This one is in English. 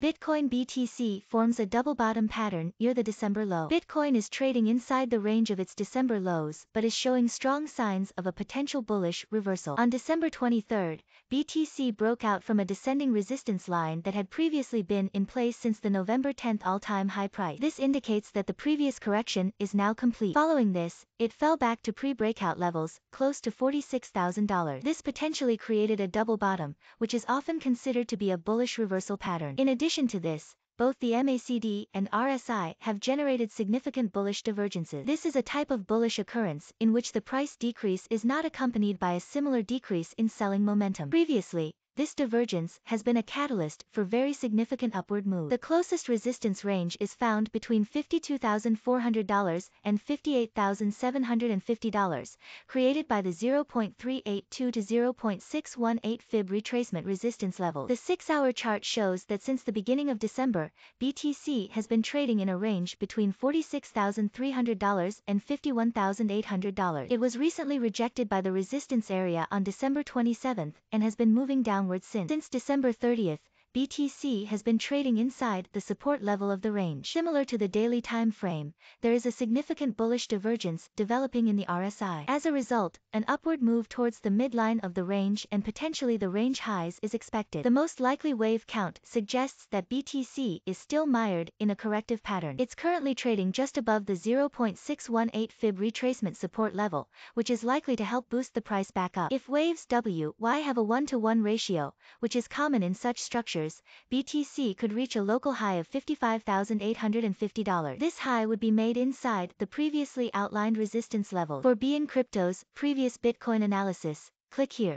Bitcoin BTC forms a double bottom pattern near the December low. Bitcoin is trading inside the range of its December lows but is showing strong signs of a potential bullish reversal. On December 23, BTC broke out from a descending resistance line that had previously been in place since the November 10th all-time high price. This indicates that the previous correction is now complete. Following this, it fell back to pre-breakout levels, close to $46,000. This potentially created a double bottom, which is often considered to be a bullish reversal pattern. In addition addition to this, both the MACD and RSI have generated significant bullish divergences. This is a type of bullish occurrence in which the price decrease is not accompanied by a similar decrease in selling momentum. Previously, this divergence has been a catalyst for very significant upward move. The closest resistance range is found between $52,400 and $58,750, created by the 0.382 to 0.618 fib retracement resistance level. The 6-hour chart shows that since the beginning of December, BTC has been trading in a range between $46,300 and $51,800. It was recently rejected by the resistance area on December 27th and has been moving downward downward since December 30th. BTC has been trading inside the support level of the range. Similar to the daily time frame, there is a significant bullish divergence developing in the RSI. As a result, an upward move towards the midline of the range and potentially the range highs is expected. The most likely wave count suggests that BTC is still mired in a corrective pattern. It's currently trading just above the 0.618 fib retracement support level, which is likely to help boost the price back up. If waves WY have a 1 to 1 ratio, which is common in such structures, futures, BTC could reach a local high of $55,850. This high would be made inside the previously outlined resistance level. For BN Crypto's previous Bitcoin analysis, click here.